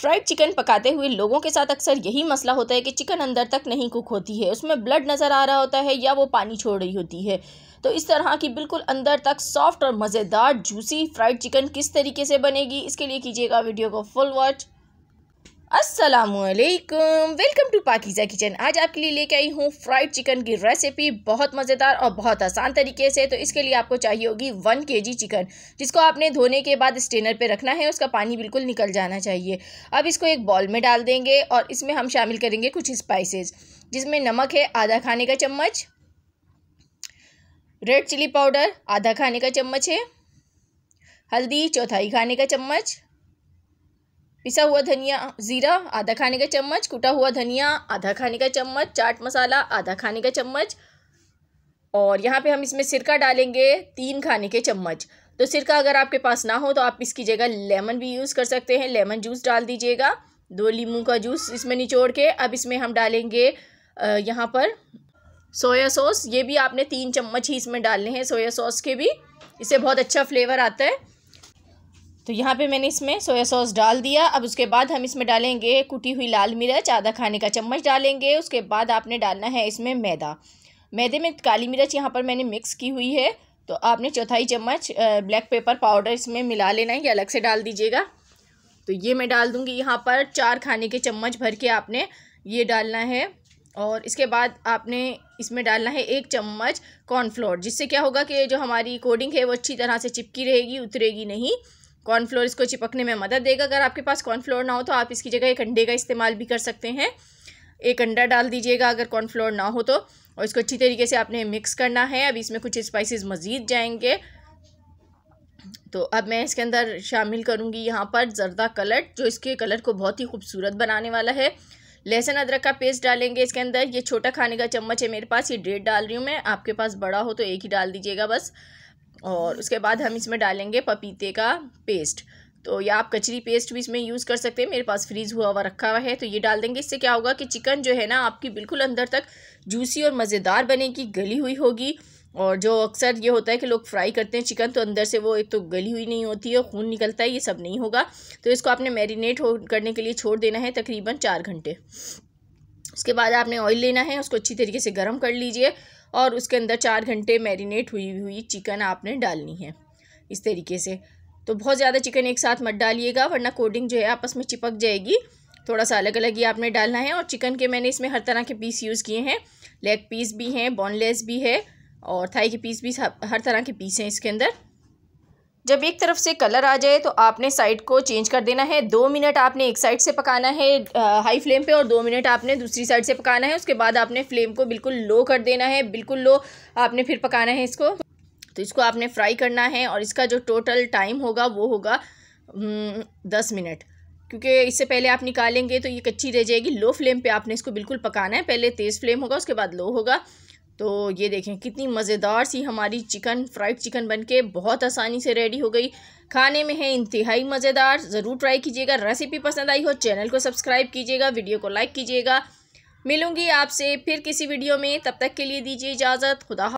fried chicken पकाते हुए लोगों के साथ अक्सर यही मसला होता है कि चिकन अंदर तक नहीं कुक होती है उसमें ब्लड नज़र आ रहा होता है या वो पानी छोड़ रही होती है तो इस तरह की बिल्कुल अंदर तक सॉफ्ट और मज़ेदार जूसी फ्राइड चिकन किस तरीके से बनेगी इसके लिए कीजिएगा वीडियो को फुल वॉच असलकम वेलकम टू पाकिज़ा किचन आज आपके लिए लेके आई हूँ फ्राइड चिकन की रेसिपी बहुत मज़ेदार और बहुत आसान तरीके से तो इसके लिए आपको चाहिए होगी वन के जी चिकन जिसको आपने धोने के बाद स्टेनर पे रखना है उसका पानी बिल्कुल निकल जाना चाहिए अब इसको एक बॉल में डाल देंगे और इसमें हम शामिल करेंगे कुछ स्पाइसेज जिसमें नमक है आधा खाने का चम्मच रेड चिली पाउडर आधा खाने का चम्मच है हल्दी चौथाई खाने का चम्मच पिसा हुआ धनिया ज़ीरा आधा खाने का चम्मच कुटा हुआ धनिया आधा खाने का चम्मच चाट मसाला आधा खाने का चम्मच और यहाँ पे हम इसमें सिरका डालेंगे तीन खाने के चम्मच तो सिरका अगर आपके पास ना हो तो आप इसकी जगह लेमन भी यूज़ कर सकते हैं लेमन जूस डाल दीजिएगा दो लीमू का जूस इसमें निचोड़ के अब इसमें हम डालेंगे यहाँ पर सोया सॉस ये भी आपने तीन चम्मच ही इसमें डालने हैं सोया सॉस के भी इससे बहुत अच्छा फ्लेवर आता है तो यहाँ पे मैंने इसमें सोया सॉस डाल दिया अब उसके बाद हम इसमें डालेंगे कुटी हुई लाल मिर्च आधा खाने का चम्मच डालेंगे उसके बाद आपने डालना है इसमें मैदा मैदे में काली मिर्च यहाँ पर मैंने मिक्स की हुई है तो आपने चौथाई चम्मच ब्लैक पेपर पाउडर इसमें मिला लेना है या अलग से डाल दीजिएगा तो ये मैं डाल दूँगी यहाँ पर चार खाने के चम्मच भर के आपने ये डालना है और इसके बाद आपने इसमें डालना है एक चम्मच कॉर्नफ्लोर जिससे क्या होगा कि जो हमारी कोडिंग है वो अच्छी तरह से चिपकी रहेगी उतरेगी नहीं कॉर्नफ्लोर इसको चिपकने में मदद देगा अगर आपके पास कॉर्नफ्लोर ना हो तो आप इसकी जगह एक अंडे का इस्तेमाल भी कर सकते हैं एक अंडा डाल दीजिएगा अगर कॉर्नफ्लोर ना हो तो और इसको अच्छी तरीके से आपने मिक्स करना है अब इसमें कुछ स्पाइसेस मज़ीद जाएंगे तो अब मैं इसके अंदर शामिल करूँगी यहाँ पर जर्दा कलर जो इसके कलर को बहुत ही खूबसूरत बनाने वाला है लहसुन अदरक का पेस्ट डालेंगे इसके अंदर ये छोटा खाने का चम्मच है मेरे पास ये डेढ़ डाल रही हूँ मैं आपके पास बड़ा हो तो एक ही डाल दीजिएगा बस और उसके बाद हम इसमें डालेंगे पपीते का पेस्ट तो या आप कचरी पेस्ट भी इसमें यूज़ कर सकते हैं मेरे पास फ्रीज़ हुआ हुआ रखा हुआ है तो ये डाल देंगे इससे क्या होगा कि चिकन जो है ना आपकी बिल्कुल अंदर तक जूसी और मज़ेदार बनेगी गली हुई होगी और जो अक्सर ये होता है कि लोग फ्राई करते हैं चिकन तो अंदर से वो एक तो गली हुई नहीं होती है खून निकलता है ये सब नहीं होगा तो इसको आपने मैरिनेट हो करने के लिए छोड़ देना है तकरीबन चार घंटे उसके बाद आपने ऑयल लेना है उसको अच्छी तरीके से गर्म कर लीजिए और उसके अंदर चार घंटे मैरिनेट हुई हुई चिकन आपने डालनी है इस तरीके से तो बहुत ज़्यादा चिकन एक साथ मत डालिएगा वरना कोडिंग जो है आपस में चिपक जाएगी थोड़ा सा अलग अलग ही आपने डालना है और चिकन के मैंने इसमें हर तरह के पीस यूज़ किए हैं लेग पीस भी हैं बोनलेस भी है और थाई के पीस भी हर तरह के पीस हैं इसके अंदर जब एक तरफ से कलर आ जाए तो आपने साइड को चेंज कर देना है दो मिनट आपने एक साइड से पकाना है आ, हाई फ्लेम पे और दो मिनट आपने दूसरी साइड से पकाना है उसके बाद आपने फ्लेम को बिल्कुल लो कर देना है बिल्कुल लो आपने फिर पकाना है इसको तो इसको आपने फ्राई करना है और इसका जो टोटल टाइम होगा वो होगा हम्म, दस मिनट क्योंकि इससे पहले आप निकालेंगे तो ये कच्ची रह जाएगी लो फ्लेम पे आपने इसको बिल्कुल पकाना है पहले तेज़ फ्लेम होगा उसके बाद लो होगा तो ये देखें कितनी मज़ेदार सी हमारी चिकन फ्राइड चिकन बनके बहुत आसानी से रेडी हो गई खाने में है इंतहाई मज़ेदार ज़रूर ट्राई कीजिएगा रेसिपी पसंद आई हो चैनल को सब्सक्राइब कीजिएगा वीडियो को लाइक कीजिएगा मिलूंगी आपसे फिर किसी वीडियो में तब तक के लिए दीजिए इजाज़त खुदा